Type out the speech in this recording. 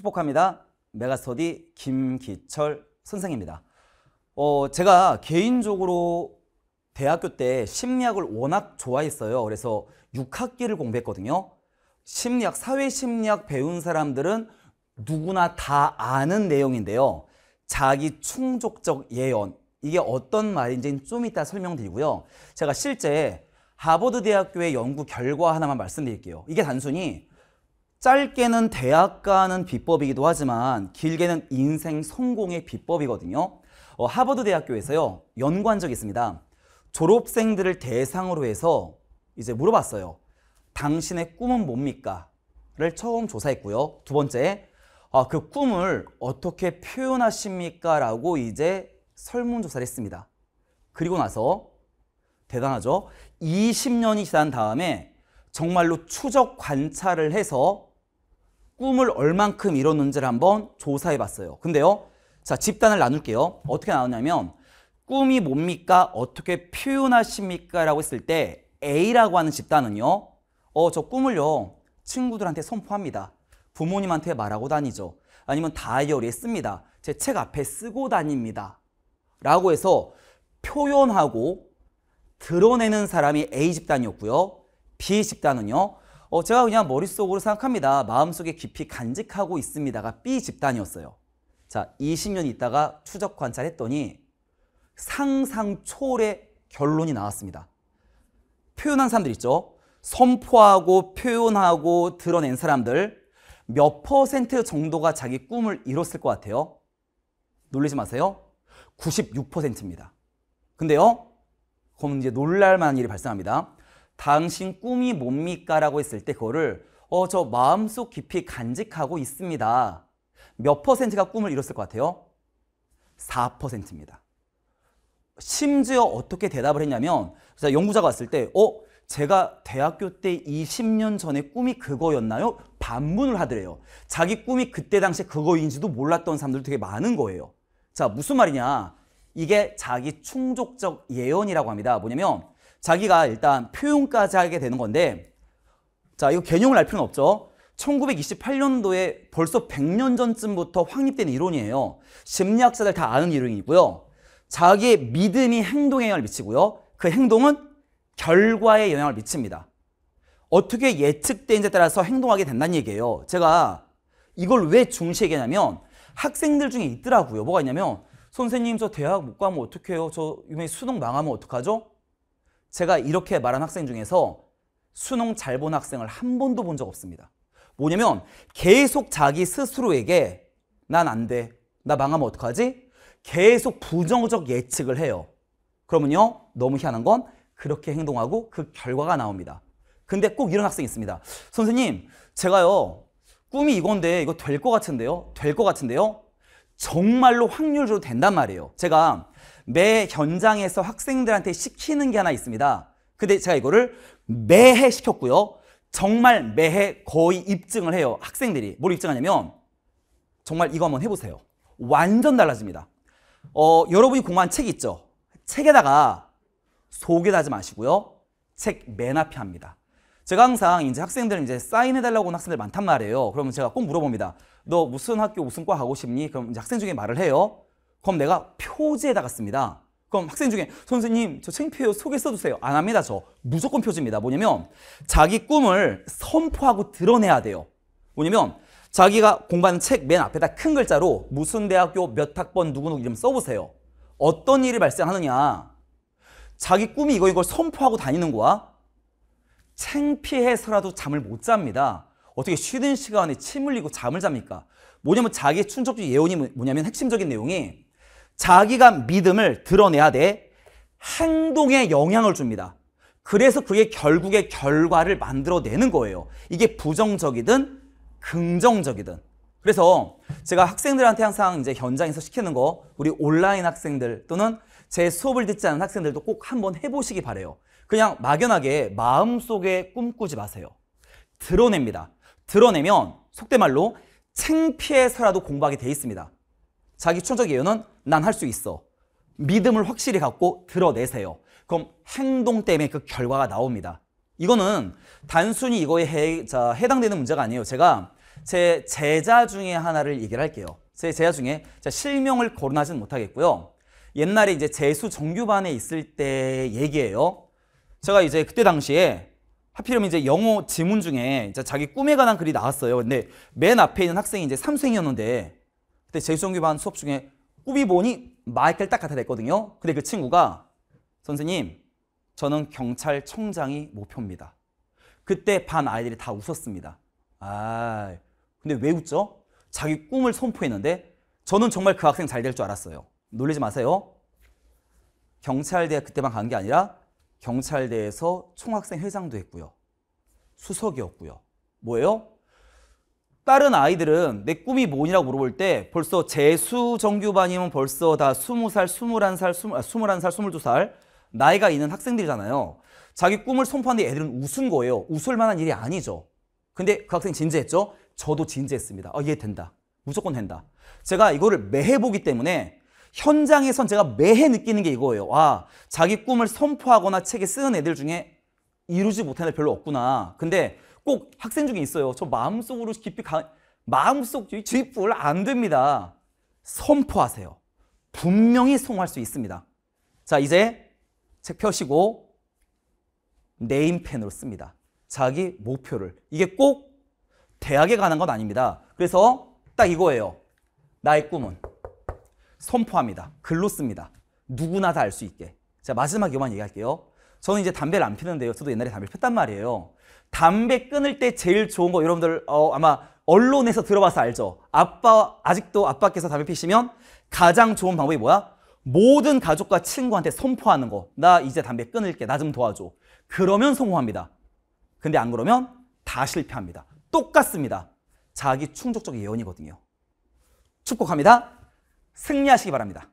축복합니다 메가스터디 김기철 선생입니다. 어, 제가 개인적으로 대학교 때 심리학을 워낙 좋아했어요. 그래서 6학기를 공부했거든요. 심리학, 사회심리학 배운 사람들은 누구나 다 아는 내용인데요. 자기 충족적 예언, 이게 어떤 말인지는 좀 이따 설명드리고요. 제가 실제 하버드대학교의 연구 결과 하나만 말씀드릴게요. 이게 단순히 짧게는 대학 가는 비법이기도 하지만 길게는 인생 성공의 비법이거든요. 어, 하버드 대학교에서요 연관 적이 있습니다. 졸업생들을 대상으로 해서 이제 물어봤어요. 당신의 꿈은 뭡니까? 를 처음 조사했고요. 두 번째, 아, 그 꿈을 어떻게 표현하십니까? 라고 이제 설문조사를 했습니다. 그리고 나서 대단하죠? 20년이 지난 다음에 정말로 추적 관찰을 해서 꿈을 얼만큼 이뤘는지를 한번 조사해 봤어요. 근데요. 자, 집단을 나눌게요. 어떻게 나오냐면 꿈이 뭡니까? 어떻게 표현하십니까? 라고 했을 때 A라고 하는 집단은요. 어, 저 꿈을요. 친구들한테 선포합니다. 부모님한테 말하고 다니죠. 아니면 다이어리에 씁니다. 제 책 앞에 쓰고 다닙니다. 라고 해서 표현하고 드러내는 사람이 A 집단이었고요. B 집단은요. 어, 제가 그냥 머릿속으로 생각합니다. 마음속에 깊이 간직하고 있습니다가 B 집단이었어요. 자, 20년 있다가 추적 관찰했더니 상상 초월의 결론이 나왔습니다. 표현한 사람들 있죠? 선포하고 표현하고 드러낸 사람들 몇 퍼센트 정도가 자기 꿈을 이뤘을 것 같아요? 놀리지 마세요. 96%입니다. 근데요, 그럼 이제 놀랄만한 일이 발생합니다. 당신 꿈이 뭡니까? 라고 했을 때 그거를 어, 저 마음속 깊이 간직하고 있습니다. 몇 퍼센트가 꿈을 이뤘을 것 같아요? 4%입니다. 심지어 어떻게 대답을 했냐면 연구자가 왔을 때 어? 제가 대학교 때 20년 전에 꿈이 그거였나요? 반문을 하더래요. 자기 꿈이 그때 당시에 그거인지도 몰랐던 사람들 되게 많은 거예요. 자, 무슨 말이냐? 이게 자기 충족적 예언이라고 합니다. 뭐냐면 자기가 일단 표용까지 하게 되는 건데 자 이거 개념을 알 필요는 없죠. 1928년도에 벌써 100년 전쯤부터 확립된 이론이에요. 심리학자들 다 아는 이론이고요. 자기의 믿음이 행동에 영향을 미치고요. 그 행동은 결과에 영향을 미칩니다. 어떻게 예측된지에 따라서 행동하게 된다는 얘기예요. 제가 이걸 왜 중시하냐면 학생들 중에 있더라고요. 뭐가 있냐면 선생님 저 대학 못 가면 어떡해요? 저유명에 수능 망하면 어떡하죠? 제가 이렇게 말한 학생 중에서 수능 잘 본 학생을 한 번도 본 적 없습니다. 뭐냐면 계속 자기 스스로에게 난 안 돼. 나 망하면 어떡하지? 계속 부정적 예측을 해요. 그러면요. 너무 희한한 건 그렇게 행동하고 그 결과가 나옵니다. 근데 꼭 이런 학생이 있습니다. 선생님, 제가요. 꿈이 이건데 이거 될 것 같은데요? 될 것 같은데요? 정말로 확률적으로 된단 말이에요. 제가 매 현장에서 학생들한테 시키는 게 하나 있습니다. 근데 제가 이거를 매해 시켰고요. 정말 매해 거의 입증을 해요. 학생들이. 뭘 입증하냐면 정말 이거 한번 해보세요. 완전 달라집니다. 어, 여러분이 공부한 책 있죠? 책에다가 소개다 하지 마시고요. 책 맨 앞에 합니다. 제가 항상 이제 학생들 은 이제 사인해달라고 하는 학생들 많단 말이에요. 그러면 제가 꼭 물어봅니다. 너 무슨 학교 무슨 과 가고 싶니? 그럼 이제 학생 중에 말을 해요. 그럼 내가 표지에다가 씁니다. 그럼 학생 중에 선생님 저챙피해요 소개 써주세요. 안 합니다 저. 무조건 표지입니다. 뭐냐면 자기 꿈을 선포하고 드러내야 돼요. 뭐냐면 자기가 공부하는 책 맨 앞에다 큰 글자로 무슨 대학교 몇 학번 누구누구 이름 써보세요. 어떤 일이 발생하느냐. 자기 꿈이 이거 이걸 선포하고 다니는 거야. 챙피해서라도 잠을 못 잡니다. 어떻게 쉬는 시간에 침 흘리고 잠을 잡니까? 뭐냐면 자기의 충족주 예언이 뭐, 뭐냐면 핵심적인 내용이 자기가 믿음을 드러내야 돼 행동에 영향을 줍니다. 그래서 그게 결국에 결과를 만들어내는 거예요. 이게 부정적이든 긍정적이든. 그래서 제가 학생들한테 항상 이제 현장에서 시키는 거 우리 온라인 학생들 또는 제 수업을 듣지 않은 학생들도 꼭 한번 해보시기 바래요. 그냥 막연하게 마음속에 꿈꾸지 마세요. 드러냅니다. 드러내면 속된 말로 창피해서라도 공부하게 돼 있습니다. 자기 충족 예언은 난 할 수 있어. 믿음을 확실히 갖고 드러내세요. 그럼 행동 때문에 그 결과가 나옵니다. 이거는 단순히 이거에 해, 자, 해당되는 문제가 아니에요. 제가 제 제자 중에 하나를 얘기를 할게요. 제 제자 중에 실명을 거론하지는 못하겠고요. 옛날에 이제 재수 정규반에 있을 때 얘기예요. 제가 이제 그때 당시에 하필이면 이제 영어 지문 중에 자기 꿈에 관한 글이 나왔어요. 근데 맨 앞에 있는 학생이 이제 삼생이었는데 그때 재수정교반 수업 중에 꾸비보니 마이클 딱 갖다 댔거든요 근데 그 친구가 선생님 저는 경찰청장이 목표입니다. 그때 반 아이들이 다 웃었습니다. 아 근데 왜 웃죠? 자기 꿈을 선포했는데 저는 정말 그 학생 잘 될 줄 알았어요. 놀리지 마세요. 경찰대 그때만 간 게 아니라 경찰대에서 총학생 회장도 했고요. 수석이었고요. 뭐예요? 다른 아이들은 내 꿈이 뭐냐고 물어볼 때 벌써 재수 정규반이면 벌써 다 스무 살 스물한 살 아, 스물한 살 스물두 살 나이가 있는 학생들이잖아요. 자기 꿈을 선포하는데 애들은 웃은 거예요. 웃을 만한 일이 아니죠. 근데 그 학생 진지했죠? 저도 진지했습니다. 아, 해 된다. 무조건 된다. 제가 이거를 매해 보기 때문에 현장에선 제가 매해 느끼는 게 이거예요. 와, 자기 꿈을 선포하거나 책에 쓰는 애들 중에 이루지 못하는 애 별로 없구나. 근데 꼭 학생 중에 있어요. 저 마음속으로 깊이 가, 마음속 쥐뿔 안 됩니다. 선포하세요. 분명히 성공할 수 있습니다. 자, 이제 책 펴시고 네임펜으로 씁니다. 자기 목표를. 이게 꼭 대학에 가는 건 아닙니다. 그래서 딱 이거예요. 나의 꿈은 선포합니다. 글로 씁니다. 누구나 다 알 수 있게. 자, 마지막 에만 얘기할게요. 저는 이제 담배를 안 피는데요. 저도 옛날에 담배 를 폈단 말이에요. 담배 끊을 때 제일 좋은 거 여러분들 어, 아마 언론에서 들어봐서 알죠. 아빠 아직도 아빠께서 담배 피시면 가장 좋은 방법이 뭐야? 모든 가족과 친구한테 선포하는 거. 나 이제 담배 끊을게. 나 좀 도와줘. 그러면 성공합니다. 근데 안 그러면 다 실패합니다. 똑같습니다. 자기 충족적 예언이거든요. 축복합니다. 승리하시기 바랍니다.